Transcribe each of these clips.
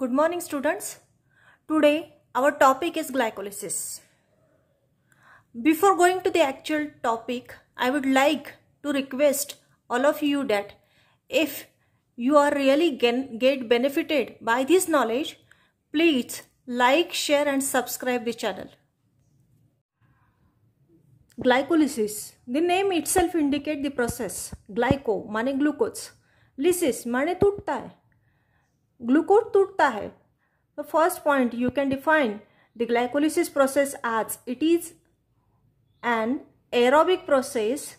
Good morning students. Today our topic is glycolysis. Before going to the actual topic, I would like to request all of you that if you are really get benefited by this knowledge, please like, share and subscribe the channel. Glycolysis. The name itself indicates the process. Glyco, माने glucose. Lysis, माने टूटता है glucose टूटता है the first point you can define the glycolysis process as it is an aerobic process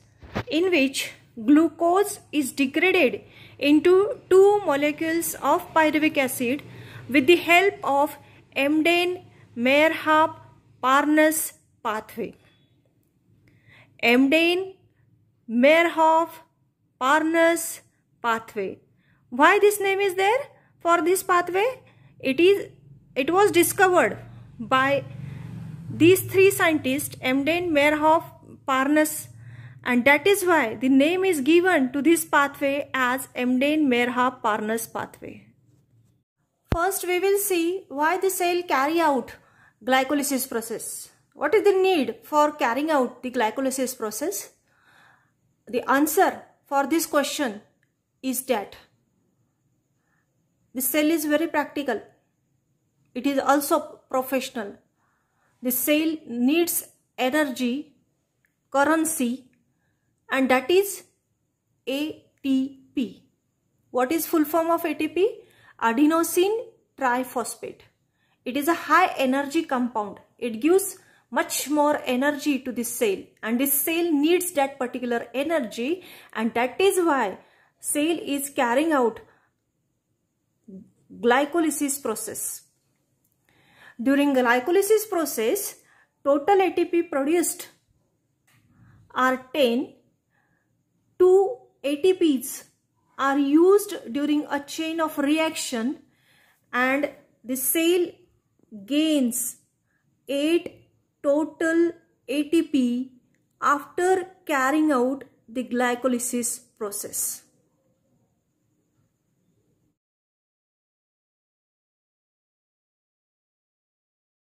in which glucose is degraded into two molecules of pyruvic acid with the help of Emden Meyerhof Parnas pathway Emden Meyerhof Parnas pathway why this name is there for this pathway it is it was discovered by these three scientists Emden, Meyerhoff, Parnas and that is why the name is given to this pathway as Emden, Meyerhoff, Parnas pathway. First we will see why the cell carry out glycolysis process. What is the need for carrying out the glycolysis process? The answer for this question is that this sale is very practical. It is also professional. The sale needs energy, currency and that is ATP. What is full form of ATP? Adenosine triphosphate. It is a high energy compound. It gives much more energy to this cell and this cell needs that particular energy and that is why cell is carrying out glycolysis process. During glycolysis process, total ATP produced are 10. 2 ATPs are used during a chain of reaction and the cell gains 8 total ATP after carrying out the glycolysis process.